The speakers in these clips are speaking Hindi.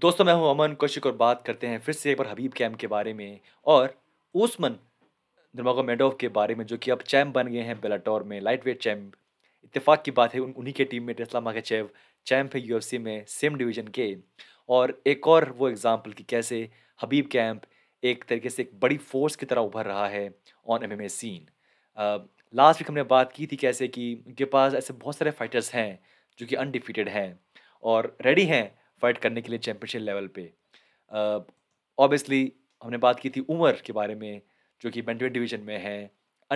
दोस्तों मैं हूं अमन कौशिक और बात करते हैं फिर से एक बार हबीब कैम के बारे में और दरमागो मेडोव के बारे में जो कि अब चैम्प बन गए हैं बेलाटोर में लाइट वेट चैम्प इतफाक की बात है उन उन्हीं के टीम में टेस्ला माकेचेव चैम्प है यूएफसी में सेम डिवीजन के और एक और वो एग्ज़ाम्पल कि कैसे हबीब कैम्प एक तरीके से एक बड़ी फोर्स की तरह उभर रहा है on M scene last week हमने बात की थी कैसे कि उनके पास ऐसे बहुत सारे फाइटर्स हैं जो कि अनडिफिटेड हैं और रेडी हैं फाइट करने के लिए चैम्पियनशिप लेवल पे ऑब्वियसली uh, हमने बात की थी उमर के बारे में जो कि बेंटवेट डिवीजन में है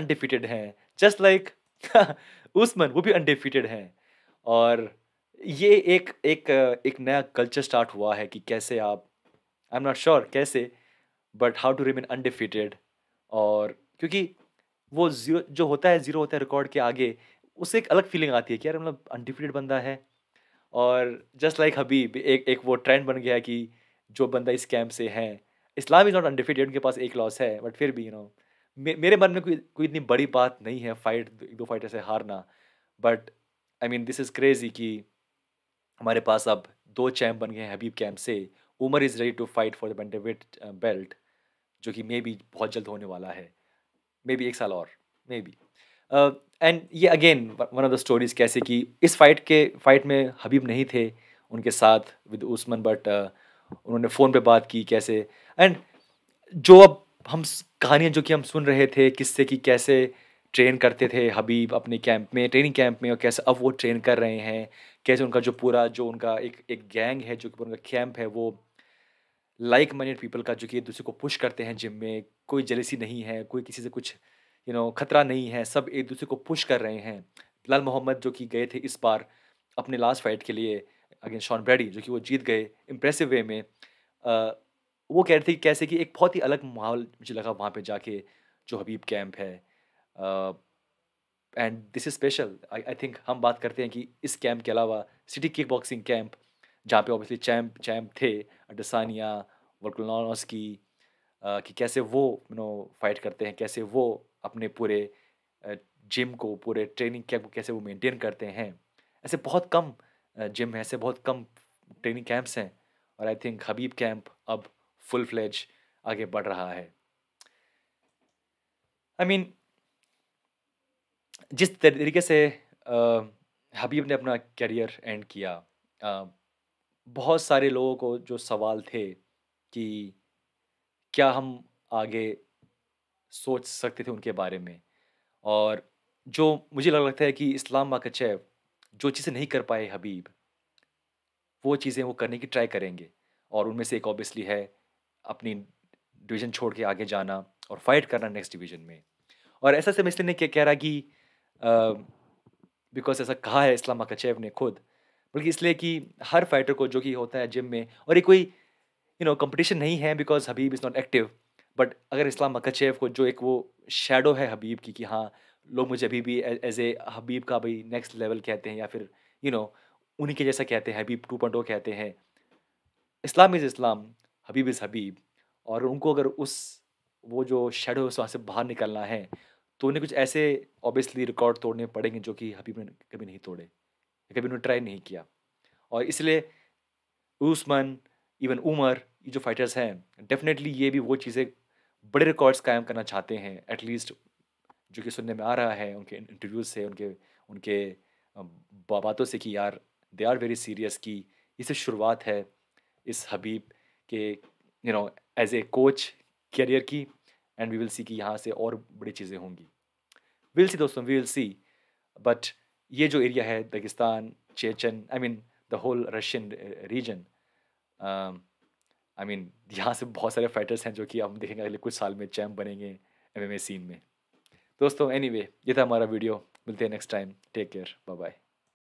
अनडिफिटेड हैं जस्ट लाइक उस्मन वो भी अनडिफिटेड हैं और ये एक एक एक नया कल्चर स्टार्ट हुआ है कि कैसे आप आई एम नॉट श्योर कैसे but how to remain undefeated और क्योंकि वो जीरो जो होता है ज़ीरो होता है रिकॉर्ड के आगे उसे एक अलग फीलिंग आती है कि यार मतलब अनडिफिटेड बंदा है और जस्ट लाइक हबीब एक एक वो ट्रेंड बन गया है कि जो बंदा इस कैंप से है इस्लाम इज़ नॉट अनडिफिटेड उनके पास एक लॉस है बट फिर भी यू you नो know, मे, मेरे मन में कोई कोई इतनी बड़ी बात नहीं है फाइट दो फाइटर से हारना but I mean this is crazy कि हमारे पास अब दो चैम्प बन गए हैं हबीब कैम्प से Umar is ready to fight for the bantamweight belt जो कि मे बी बहुत जल्द होने वाला है मे बी एक साल और मे बी एंड ये again one of the stories कैसे कि इस फाइट के फाइट में हबीब नहीं थे उनके साथ विद उस्मान बट उन्होंने फ़ोन पे बात की कैसे एंड जो अब हम कहानियाँ जो कि हम सुन रहे थे किससे कि कैसे ट्रेन करते थे हबीब अपने कैंप में ट्रेनिंग कैंप में और कैसे अब वो ट्रेन कर रहे हैं कैसे उनका जो पूरा जो उनका एक एक गैंग है जो कि उनका कैंप है वो लाइक माइंडेड पीपल का जो कि एक दूसरे को पुश करते हैं जिम में कोई जलेसी नहीं है कोई किसी से कुछ यू नो खतरा नहीं है सब एक दूसरे को पुश कर रहे हैं लाल मोहम्मद जो कि गए थे इस बार अपने लास्ट फाइट के लिए अगेंस्ट शॉन ब्रैडी जो कि वो जीत गए इम्प्रेसिव वे में आ, वो कह रहे थे कि कैसे कि एक बहुत ही अलग माहौल मुझे लगा वहाँ पे जाके जो हबीब कैंप है and this is special I think हम बात करते हैं कि इस कैंप के अलावा सिटी किक बॉक्सिंग कैंप जहाँ पे ऑब्वियसली चैम्प चैम्प थे अडसानिया वर्कुलस्की कि कैसे वो यू नो फाइट करते हैं कैसे वो अपने पूरे जिम को पूरे ट्रेनिंग कैंप को कैसे वो मेंटेन करते हैं ऐसे बहुत कम जिम है ऐसे बहुत कम ट्रेनिंग कैंप्स हैं और आई थिंक हबीब कैंप अब फुल फ्लेज आगे बढ़ रहा है आई I मीन mean, जिस तरीके से आ, हबीब ने अपना करियर एंड किया आ, बहुत सारे लोगों को जो सवाल थे कि क्या हम आगे सोच सकते थे उनके बारे में और जो मुझे लग लगता है कि इस्लाम माकचैव जो चीज़ें नहीं कर पाए हबीब वो चीज़ें वो करने की ट्राई करेंगे और उनमें से एक ऑब्वियसली है अपनी डिवीज़न छोड़ के आगे जाना और फाइट करना नेक्स्ट डिवीज़न में और ऐसा से मैं इसलिए कह रहा कि बिकॉज ऐसा कहा है इस्लाम माकचैव ने खुद बल्कि इसलिए कि हर फाइटर को जो कि होता है जिम में और ये कोई यू नो कंपटीशन नहीं है because Khabib is not active but अगर इस्लाम मकचेव को जो एक वो शेडो है हबीब की कि हाँ लोग मुझे अभी भी एज ए हबीब का भाई नेक्स्ट लेवल कहते हैं या फिर यू नो उन्हीं के जैसा कहते हैं हबीब टू पॉइंट कहते हैं इस्लाम इज़ इस्लाम हबीब इज़ हबीब और उनको अगर उस वो जो शेडो है उस वहाँ से बाहर निकलना है तो उन्हें कुछ ऐसे ऑब्वियसली रिकॉर्ड तोड़ने पड़ेंगे जो कि हबीब ने कभी नहीं तोड़े कभी उन्होंने ट्राई नहीं किया और इसलिए उस्मान इवन उमर ये जो फाइटर्स हैं डेफिनेटली ये भी वो चीज़ें बड़े रिकॉर्ड्स कायम करना चाहते हैं एटलीस्ट जो कि सुनने में आ रहा है उनके इंटरव्यूज से उनके उनके बातों से कि यार दे आर वेरी सीरियस कि इसे शुरुआत है इस हबीब के you know as a coach career की एंड वी विल सी कि यहाँ से और बड़ी चीज़ें होंगी विल सी दोस्तों वी विल सी बट ये जो एरिया है Dagestan Chechen I mean the whole Russian region I mean यहाँ से बहुत सारे फाइटर्स हैं जो कि हम देखेंगे अगले कुछ साल में चैम्प बनेंगे एम सीन में दोस्तों एनी anyway, ये था हमारा वीडियो मिलते हैं next time take care bye bye